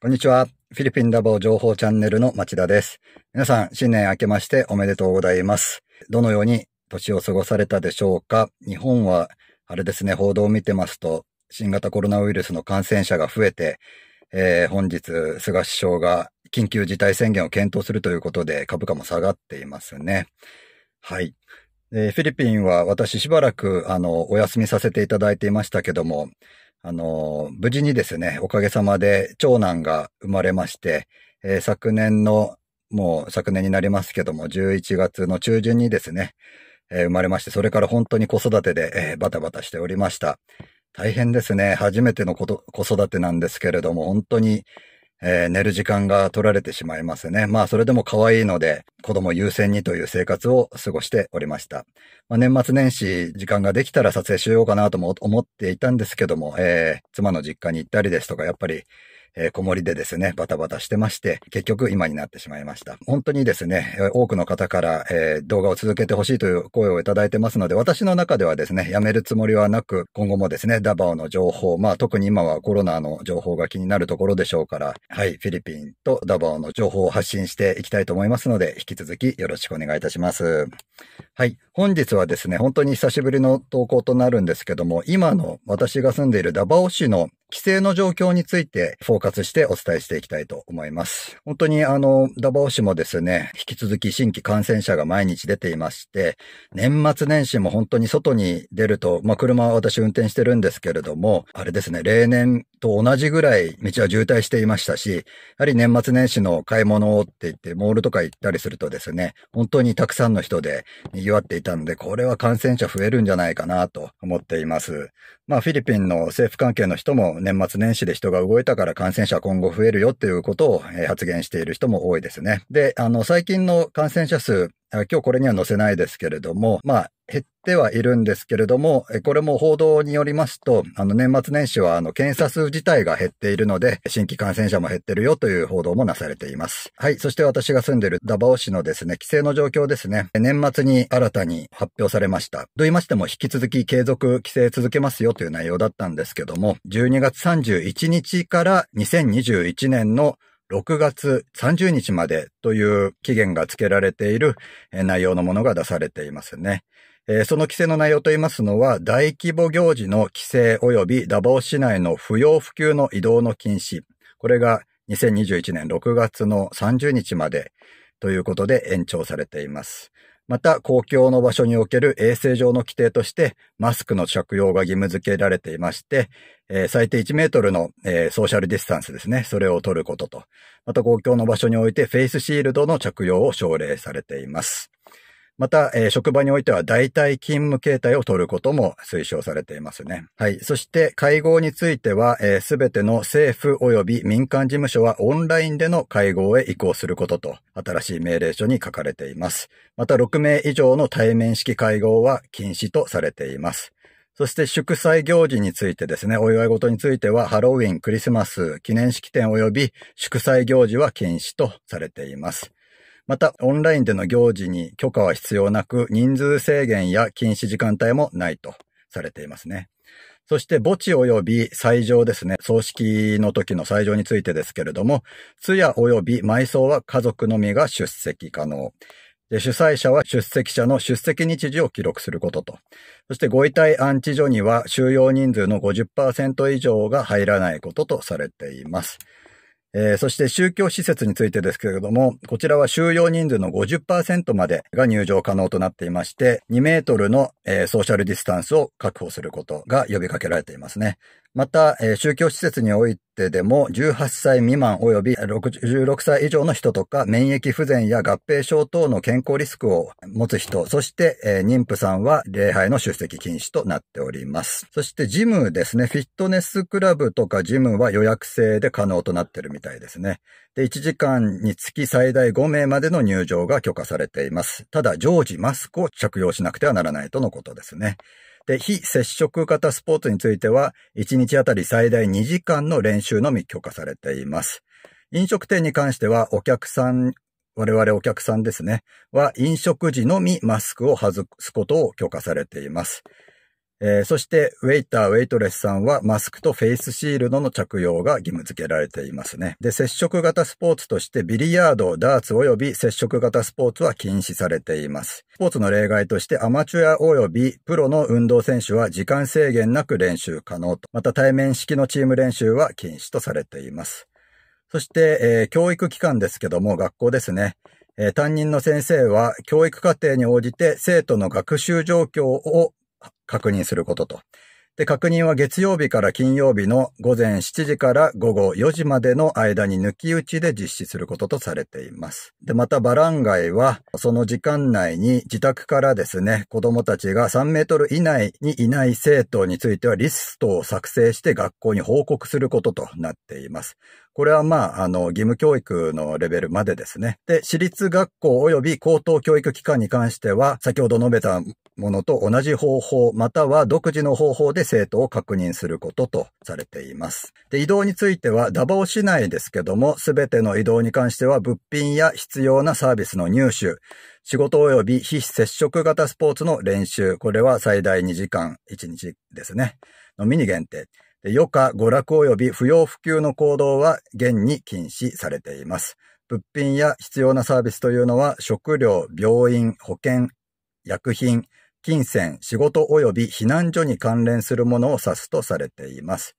こんにちは。フィリピンラボ情報チャンネルの町田です。皆さん、新年明けましておめでとうございます。どのように年を過ごされたでしょうか日本は、あれですね、報道を見てますと、新型コロナウイルスの感染者が増えて、えー、本日、菅首相が緊急事態宣言を検討するということで、株価も下がっていますね。はい。えー、フィリピンは私しばらく、あの、お休みさせていただいていましたけども、あの、無事にですね、おかげさまで長男が生まれまして、えー、昨年の、もう昨年になりますけども、11月の中旬にですね、えー、生まれまして、それから本当に子育てで、えー、バタバタしておりました。大変ですね。初めてのこと子育てなんですけれども、本当に、えー、寝る時間が取られてしまいますね。まあ、それでも可愛いので、子供優先にという生活を過ごしておりました。まあ、年末年始、時間ができたら撮影しようかなとも思っていたんですけども、えー、妻の実家に行ったりですとか、やっぱりえー、こもりでですね、バタバタしてまして、結局今になってしまいました。本当にですね、多くの方から、えー、動画を続けてほしいという声をいただいてますので、私の中ではですね、やめるつもりはなく、今後もですね、ダバオの情報、まあ特に今はコロナの情報が気になるところでしょうから、はい、フィリピンとダバオの情報を発信していきたいと思いますので、引き続きよろしくお願いいたします。はい、本日はですね、本当に久しぶりの投稿となるんですけども、今の私が住んでいるダバオ市の規制の状況についてフォーカスしてお伝えしていきたいと思います。本当にあの、ダバオ市もですね、引き続き新規感染者が毎日出ていまして、年末年始も本当に外に出ると、まあ、車は私運転してるんですけれども、あれですね、例年と同じぐらい道は渋滞していましたし、やはり年末年始の買い物って言って、モールとか行ったりするとですね、本当にたくさんの人で賑わっていたので、これは感染者増えるんじゃないかなと思っています。まあ、フィリピンの政府関係の人も年末年始で人が動いたから感染者今後増えるよっていうことを発言している人も多いですね。で、あの、最近の感染者数、今日これには載せないですけれども、まあ、減ってはいるんですけれども、これも報道によりますと、あの年末年始はあの検査数自体が減っているので、新規感染者も減ってるよという報道もなされています。はい。そして私が住んでいるダバオ市のですね、規制の状況ですね。年末に新たに発表されました。と言いましても、引き続き継続規制続けますよという内容だったんですけども、12月31日から2021年の6月30日までという期限が付けられている内容のものが出されていますね。その規制の内容といいますのは、大規模行事の規制及びダバ市内の不要不急の移動の禁止。これが2021年6月の30日までということで延長されています。また、公共の場所における衛生上の規定として、マスクの着用が義務付けられていまして、えー、最低1メートルの、えー、ソーシャルディスタンスですね。それを取ることと。また、公共の場所において、フェイスシールドの着用を奨励されています。また、えー、職場においては代替勤務形態を取ることも推奨されていますね。はい。そして、会合については、す、えー、べ、ての政府及び民間事務所はオンラインでの会合へ移行することと、新しい命令書に書かれています。また、6名以上の対面式会合は禁止とされています。そして祝祭行事についてですね、お祝い事については、ハロウィン、クリスマス、記念式典及び祝祭行事は禁止とされています。また、オンラインでの行事に許可は必要なく、人数制限や禁止時間帯もないとされていますね。そして墓地及び斎場ですね。葬式の時の斎場についてですけれども、通夜及び埋葬は家族のみが出席可能。主催者は出席者の出席日時を記録することと。そしてご遺体安置所には収容人数の50%以上が入らないこととされています。えー、そして宗教施設についてですけれども、こちらは収容人数の50%までが入場可能となっていまして、2メートルの、えー、ソーシャルディスタンスを確保することが呼びかけられていますね。また、宗教施設においてでも、18歳未満及び66歳以上の人とか、免疫不全や合併症等の健康リスクを持つ人、そして、妊婦さんは礼拝の出席禁止となっております。そして、ジムですね。フィットネスクラブとかジムは予約制で可能となってるみたいですね。で、1時間につき最大5名までの入場が許可されています。ただ、常時マスクを着用しなくてはならないとのことですね。で、非接触型スポーツについては、1日あたり最大2時間の練習のみ許可されています。飲食店に関しては、お客さん、我々お客さんですね、は飲食時のみマスクを外すことを許可されています。えー、そして、ウェイター、ウェイトレスさんはマスクとフェイスシールドの着用が義務付けられていますね。で、接触型スポーツとしてビリヤード、ダーツ及び接触型スポーツは禁止されています。スポーツの例外としてアマチュア及びプロの運動選手は時間制限なく練習可能と。また対面式のチーム練習は禁止とされています。そして、えー、教育機関ですけども、学校ですね。え担任の先生は教育課程に応じて生徒の学習状況を確認することと。で、確認は月曜日から金曜日の午前7時から午後4時までの間に抜き打ちで実施することとされています。で、またバランガイは、その時間内に自宅からですね、子供たちが3メートル以内にいない生徒についてはリストを作成して学校に報告することとなっています。これはまあ、あの、義務教育のレベルまでですね。で、私立学校及び高等教育機関に関しては、先ほど述べたものと同じ方法、または独自の方法で生徒を確認することとされています。で、移動については、ダバオ市内ですけども、すべての移動に関しては、物品や必要なサービスの入手、仕事及び非接触型スポーツの練習、これは最大2時間、1日ですね、のみに限定。余暇、娯楽及び不要不急の行動は現に禁止されています。物品や必要なサービスというのは食料、病院、保険、薬品、金銭、仕事及び避難所に関連するものを指すとされています。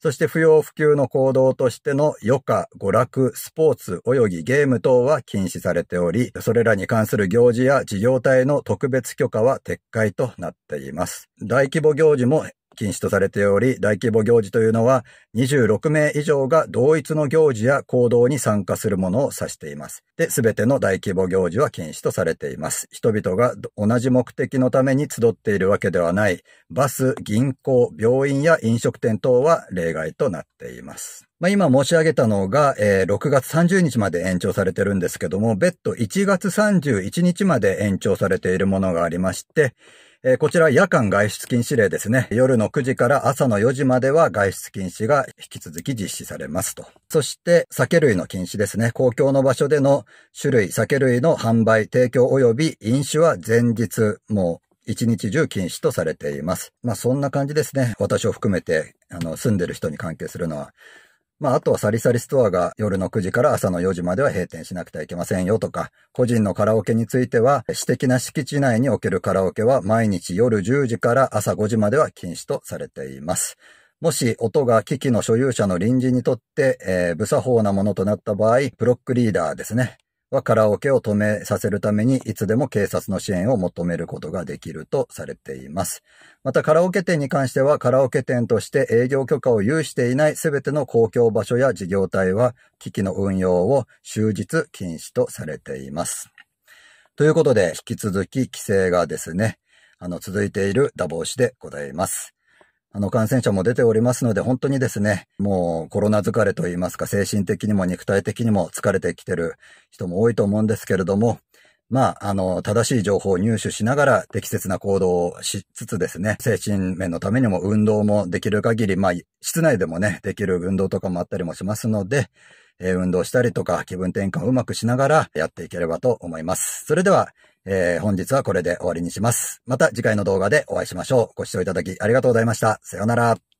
そして不要不急の行動としての余暇、娯楽、スポーツ、及びゲーム等は禁止されており、それらに関する行事や事業体の特別許可は撤回となっています。大規模行事も禁止とされており、大規模行事というのは26名以上が同一の行事や行動に参加するものを指しています。で、すべての大規模行事は禁止とされています。人々が同じ目的のために集っているわけではない、バス、銀行、病院や飲食店等は例外となっています。まあ、今申し上げたのが、えー、6月30日まで延長されてるんですけども、別途1月31日まで延長されているものがありまして、えー、こちら夜間外出禁止令ですね。夜の9時から朝の4時までは外出禁止が引き続き実施されますと。そして酒類の禁止ですね。公共の場所での種類、酒類の販売、提供及び飲酒は前日、もう一日中禁止とされています。まあそんな感じですね。私を含めて、あの、住んでる人に関係するのは。まあ、あとはサリサリストアが夜の9時から朝の4時までは閉店しなくてはいけませんよとか、個人のカラオケについては、私的な敷地内におけるカラオケは毎日夜10時から朝5時までは禁止とされています。もし音が機器の所有者の隣人にとって、えー、無作法なものとなった場合、ブロックリーダーですね。はカラオケを止めさせるためにいつでも警察の支援を求めることができるとされています。またカラオケ店に関してはカラオケ店として営業許可を有していない全ての公共場所や事業体は機器の運用を終日禁止とされています。ということで引き続き規制がですね、あの続いているダボ押しでございます。あの感染者も出ておりますので、本当にですね、もうコロナ疲れといいますか、精神的にも肉体的にも疲れてきてる人も多いと思うんですけれども、まあ、あの、正しい情報を入手しながら適切な行動をしつつですね、精神面のためにも運動もできる限り、まあ、室内でもね、できる運動とかもあったりもしますので、えー、運動したりとか気分転換をうまくしながらやっていければと思います。それでは、えー、本日はこれで終わりにします。また次回の動画でお会いしましょう。ご視聴いただきありがとうございました。さようなら。